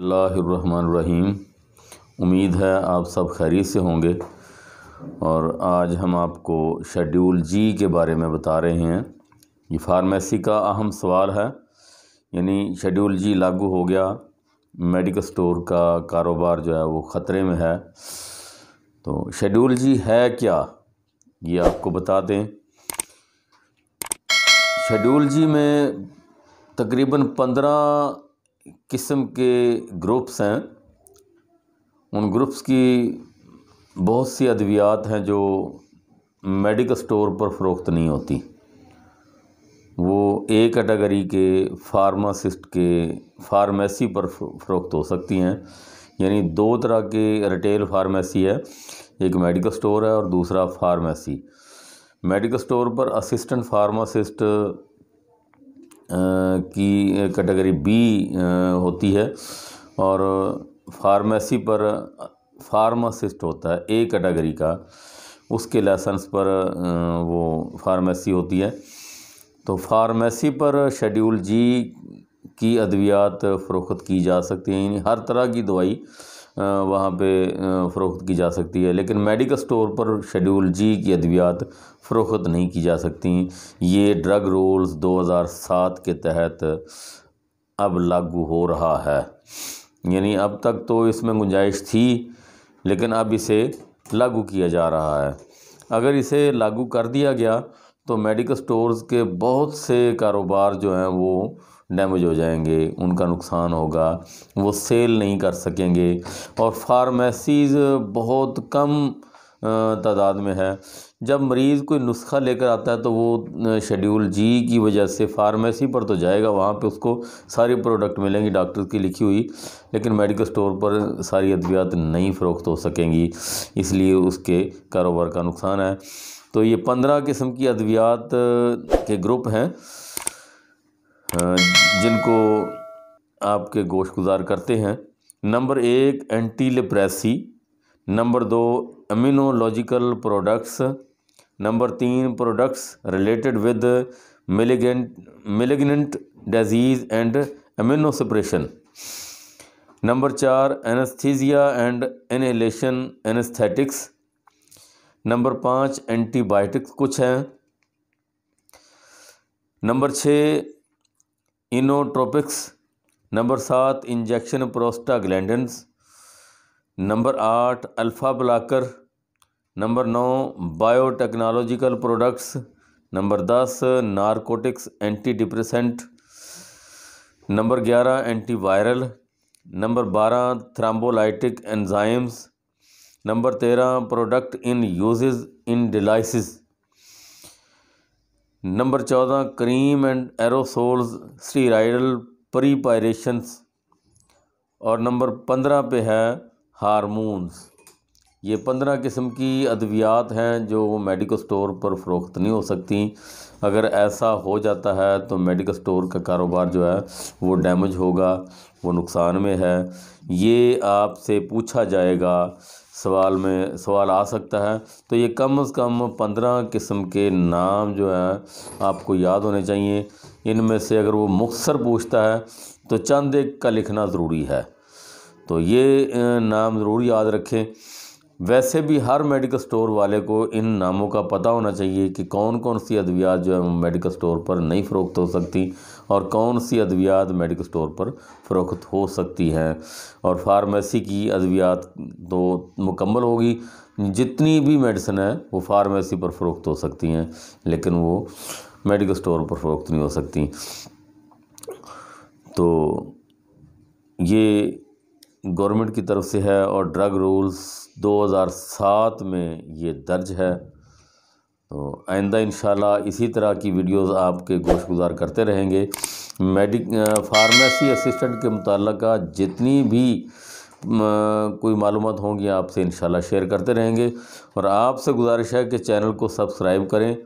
रहीम उम्मीद है आप सब खैरियत से होंगे और आज हम आपको शेड्यूल जी के बारे में बता रहे हैं ये फार्मेसी का अहम सवाल है यानी शेड्यूल जी लागू हो गया मेडिकल स्टोर का कारोबार जो है वो ख़तरे में है तो शेड्यूल जी है क्या ये आपको बता दें शेड्यूल जी में तकरीबन पंद्रह किस्म के ग्रुप्स हैं उन ग्रुप्स की बहुत सी अद्वियात हैं जो मेडिकल स्टोर पर फ़रोख्त नहीं होती वो ए कैटेगरी के फार्मासिस्ट के फार्मेसी पर फ़रोख्त हो सकती हैं यानी दो तरह के रिटेल फार्मेसी है एक मेडिकल स्टोर है और दूसरा फार्मेसी मेडिकल स्टोर पर असिस्टेंट फार्मासिस्ट की कैटेगरी बी होती है और फार्मेसी पर फार्मासिस्ट होता है ए कैटेगरी का उसके लाइसेंस पर वो फार्मेसी होती है तो फार्मेसी पर शेड्यूल जी की अद्वियात फ़रोख्त की जा सकती है यानी हर तरह की दवाई वहाँ पे फ़रोख़्त की जा सकती है लेकिन मेडिकल स्टोर पर शेड्यूल जी की अद्वियात फ़रोख़्त नहीं की जा सकती ये ड्रग रूल्स 2007 के तहत अब लागू हो रहा है यानी अब तक तो इसमें गुंजाइश थी लेकिन अब इसे लागू किया जा रहा है अगर इसे लागू कर दिया गया तो मेडिकल स्टोर्स के बहुत से कारोबार जो हैं वो डैमेज हो जाएंगे उनका नुकसान होगा वो सेल नहीं कर सकेंगे और फार्मेसीज़ बहुत कम तादाद में है जब मरीज़ कोई नुस्खा लेकर आता है तो वो शेड्यूल जी की वजह से फार्मेसी पर तो जाएगा वहाँ पे उसको सारी प्रोडक्ट मिलेंगी डॉक्टर की लिखी हुई लेकिन मेडिकल स्टोर पर सारी अद्वियात नहीं फ़रोख्त हो सकेंगी इसलिए उसके कारोबार का नुकसान है तो ये पंद्रह किस्म की अद्वियात के ग्रुप हैं जिनको आपके गोश गुजार करते हैं नंबर एक एंटी नंबर दो अम्यूनोलॉजिकल प्रोडक्ट्स नंबर तीन products related with malignant malignant diseases and immunosuppression number चार anaesthesia and inhalation anaesthetics number पाँच एंटीबायोटिक्स कुछ हैं नंबर छः इनोट्रोपिक्स नंबर सात इंजेक्शन प्रोस्टाग्लैंडस नंबर आठ अल्फ़ा ब्लाकर नंबर नौ बायोटेक्नोलॉजिकल प्रोडक्ट्स नंबर दस नारकोटिक्स एंटी डिप्रेसेंट नंबर ग्यारह एंटीवायरल नंबर बारह थ्राम्बोलाइटिक एंजाइम्स नंबर तेरह product in uses in dialysis number चौदह cream and aerosols steroidal preparations और number पंद्रह पे है हारमोन्स ये पंद्रह किस्म की अद्वियात हैं जो मेडिकल स्टोर पर फ़रोख्त नहीं हो सकती अगर ऐसा हो जाता है तो मेडिकल स्टोर का कारोबार जो है वो डैमेज होगा वो नुकसान में है ये आपसे पूछा जाएगा सवाल में सवाल आ सकता है तो ये कम से कम पंद्रह किस्म के नाम जो हैं आपको याद होने चाहिए इनमें से अगर वो मुख्तर पूछता है तो चंद एक का लिखना ज़रूरी है तो ये नाम ज़रूर याद रखें वैसे भी हर मेडिकल स्टोर वाले को इन नामों का पता होना चाहिए कि कौन कौन सी अद्वियात जो है मेडिकल स्टोर पर नहीं फ़रोख्त हो सकती और कौन सी अद्वियात मेडिकल स्टोर पर फ़रोख्त हो सकती हैं और फार्मेसी की अद्वियात तो मुकम्मल होगी जितनी भी मेडिसिन है वो फार्मेसी पर फ़रोख्त हो सकती हैं लेकिन वो मेडिकल स्टोर पर फ़रोख्त नहीं हो सकती तो गवर्नमेंट की तरफ से है और ड्रग रूल्स 2007 में ये दर्ज है तो आइंदा इन इसी तरह की वीडियोस आपके गोश गुजार करते रहेंगे मेडिक फार्मेसी असिस्टेंट के मुतल जितनी भी कोई मालूम होंगी आपसे इन शेयर करते रहेंगे और आपसे गुजारिश है कि चैनल को सब्सक्राइब करें